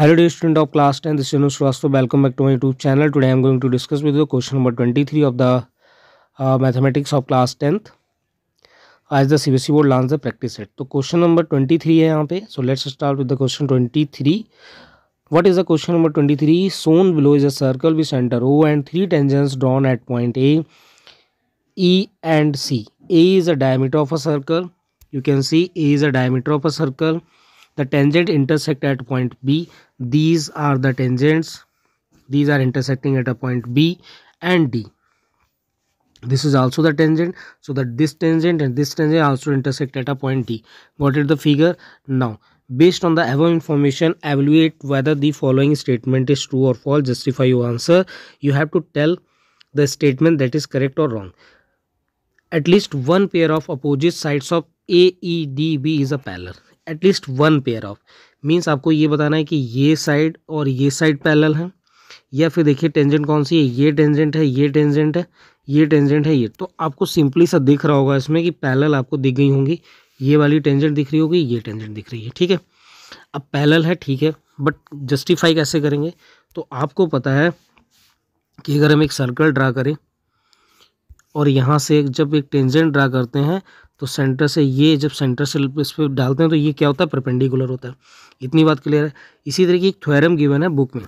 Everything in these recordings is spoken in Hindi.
hello the student of class ten this Shrivastava welcome back to my YouTube channel today I am going to discuss with question number twenty three of the mathematics of class tenth आज the C B S board launched the practice set तो क्वेश्चन नंबर ट्वेंटी थ्री है यहाँ पे so let's start with the question twenty three what is the question number twenty three shown below is a circle we centre O and three tangents drawn at point A E and C A is a diameter of a circle you can see A is a diameter of a circle the tangent intersect at point b these are the tangents these are intersecting at a point b and d this is also the tangent so that this tangent and this tangent also intersect at a point d got it the figure now based on the above information evaluate whether the following statement is true or false justify your answer you have to tell the statement that is correct or wrong at least one pair of opposite sides of D B is a parallel at least one pair of means आपको ये बताना है कि ये साइड और ये साइड पैलल है या फिर देखिए टेंजेंट कौन सी है ये टेंजेंट है ये टेंजेंट है ये टेंजेंट है ये तो आपको सिंपली सा दिख रहा होगा इसमें कि पैलल आपको दिख गई होंगी ये वाली टेंजेंट दिख रही होगी ये टेंजेंट दिख रही है ठीक है अब पैलल है ठीक है बट जस्टिफाई कैसे करेंगे तो आपको पता है कि अगर हम एक सर्कल ड्रा करें और यहाँ से जब एक टेंजेंट ड्रा करते हैं तो सेंटर से ये जब सेंटर से इस पर डालते हैं तो ये क्या होता है परपेंडिकुलर होता है इतनी बात क्लियर है इसी तरह की एक थ्योरम गिवन है बुक में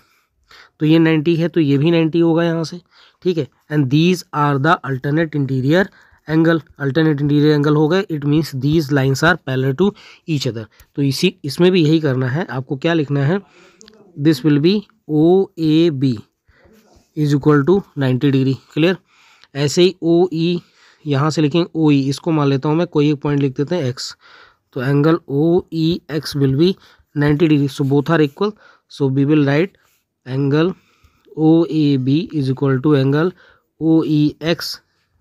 तो ये नाइन्टी है तो ये भी नाइन्टी होगा यहाँ से ठीक है and these are the alternate interior angle alternate interior angle हो गए it means these lines are parallel to each other तो इसी इसमें भी यही करना है आपको क्या लिखना है this will be O A B is equal to ninety degree clear ऐसे ही ओ ई e, यहाँ से लिखेंगे ओ ई e, इसको मान लेता हूँ मैं कोई एक पॉइंट लिख देते हैं एक्स तो angle O E X will be ninety degree so both are equal so we will write angle O A B is equal to angle O E X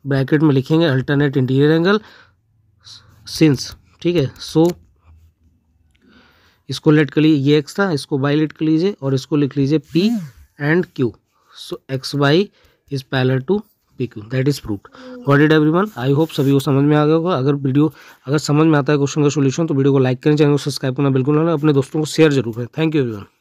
bracket में लिखेंगे अल्टरनेट इंटीरियर एंगल सिंस ठीक है सो so, इसको लेट कर लीजिए ये एक्स था इसको बाई लेट कर लीजिए और इसको लिख लीजिए P and Q so X Y is parallel to speaking that is proof god it one I hope सभी को समझ में आ गया होगा अगर वीडियो अगर समझ में आता है क्वेश्चन का सोल्यूशन तो वीडियो को लाइक करें चैनल को सब्सक्राइब करना बिल्कुल ना अपने दोस्तों को शेयर जरूर करें थैंक यू एवरी